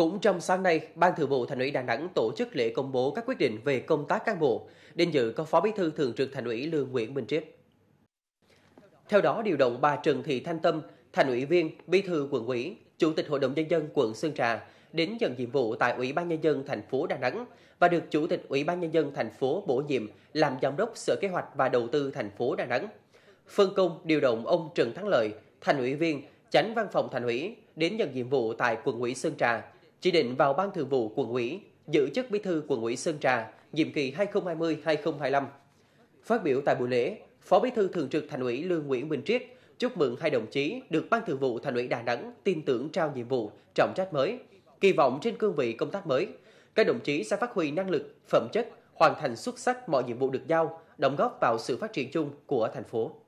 Cũng trong sáng nay, Ban Thường vụ Thành ủy Đà Nẵng tổ chức lễ công bố các quyết định về công tác cán bộ. Đến dự có Phó Bí thư Thường trực Thành ủy Lương Nguyễn Minh Triết. Theo đó, điều động bà Trần Thị Thanh Tâm, Thành ủy viên, Bí thư quận ủy, Chủ tịch Hội đồng nhân dân quận Sơn Trà đến nhận nhiệm vụ tại Ủy ban nhân dân thành phố Đà Nẵng và được Chủ tịch Ủy ban nhân dân thành phố bổ nhiệm làm giám đốc Sở Kế hoạch và Đầu tư thành phố Đà Nẵng. Phân công điều động ông Trần Thắng Lợi, Thành ủy viên, Chánh Văn phòng Thành ủy đến nhận nhiệm vụ tại quận ủy Sơn Trà chỉ định vào ban thường vụ quận ủy, giữ chức bí thư quận ủy Sơn Trà, nhiệm kỳ 2020-2025. Phát biểu tại buổi lễ, Phó Bí thư Thường trực Thành ủy Lương Nguyễn minh Triết chúc mừng hai đồng chí được Ban Thường vụ Thành ủy Đà Nẵng tin tưởng trao nhiệm vụ, trọng trách mới, kỳ vọng trên cương vị công tác mới, các đồng chí sẽ phát huy năng lực, phẩm chất, hoàn thành xuất sắc mọi nhiệm vụ được giao, đóng góp vào sự phát triển chung của thành phố.